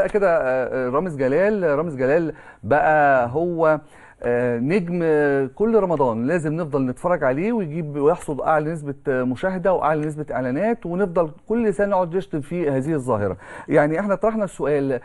بقى كده آه، آه، رامز جلال رامز جلال بقى هو آه، نجم آه، كل رمضان لازم نفضل نتفرج عليه ويجيب ويحصد اعلى نسبه آه، مشاهده واعلى نسبه اعلانات ونفضل كل سنه نقعد نشتم في هذه الظاهره يعني احنا طرحنا السؤال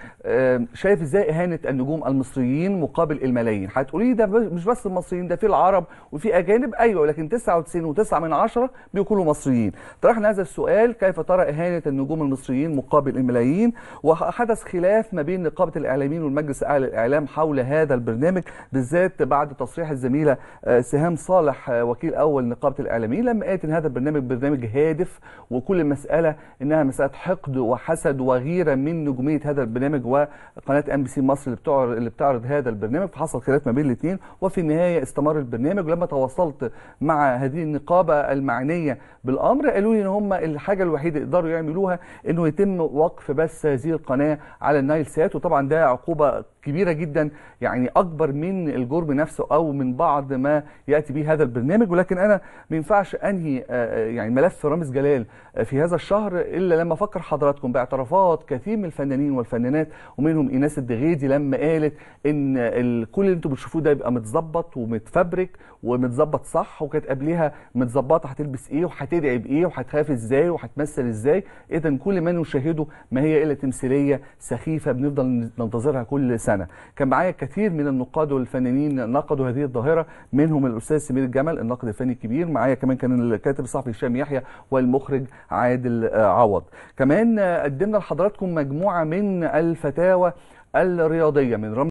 شايف ازاي اهانه النجوم المصريين مقابل الملايين هتقولي ده مش بس المصريين ده في العرب وفي اجانب ايوه لكن 99.9 من عشره بيكونوا مصريين طرحنا هذا السؤال كيف ترى اهانه النجوم المصريين مقابل الملايين وحدث خلاف ما بين نقابه الاعلاميين والمجلس الاعلى للاعلام حول هذا البرنامج بالذات بالذات بعد تصريح الزميله آه، سهام صالح آه، وكيل اول نقابه الاعلاميين لما قالت ان هذا البرنامج برنامج هادف وكل المساله انها مساله حقد وحسد وغيره من نجوميه هذا البرنامج وقناه ام بي سي مصر اللي بتعرض اللي بتعرض هذا البرنامج فحصل خلاف ما بين الاثنين وفي النهايه استمر البرنامج ولما تواصلت مع هذه النقابه المعنيه بالامر قالوا لي ان هم الحاجه الوحيده يقدروا يعملوها انه يتم وقف بث هذه القناه على النايل سات وطبعا ده عقوبه كبيره جدا يعني اكبر من الجهد الدور بنفسه او من بعض ما ياتي به هذا البرنامج ولكن انا ما ينفعش انهي آه، آه، يعني ملف رامز جلال آه، في هذا الشهر الا لما افكر حضراتكم باعترافات كثير من الفنانين والفنانات ومنهم ايناس الدغيدي لما قالت ان كل اللي انتم بتشوفوه ده يبقى متظبط ومتفبرك ومتظبط صح وكانت قبلها متظبطه هتلبس ايه وهتدعي بايه وهتخاف ازاي وهتمثل ازاي اذا كل ما نشاهده ما هي الا تمثيليه سخيفه بنفضل ننتظرها كل سنه كان معايا كثير من النقاد والفنانين مين نقدوا هذه الظاهره منهم الاستاذ سمير الجمل الناقد الفني الكبير معايا كمان كان الكاتب الصحفي هشام يحيى والمخرج عادل عوض كمان قدمنا لحضراتكم مجموعه من الفتاوى الرياضيه من رمز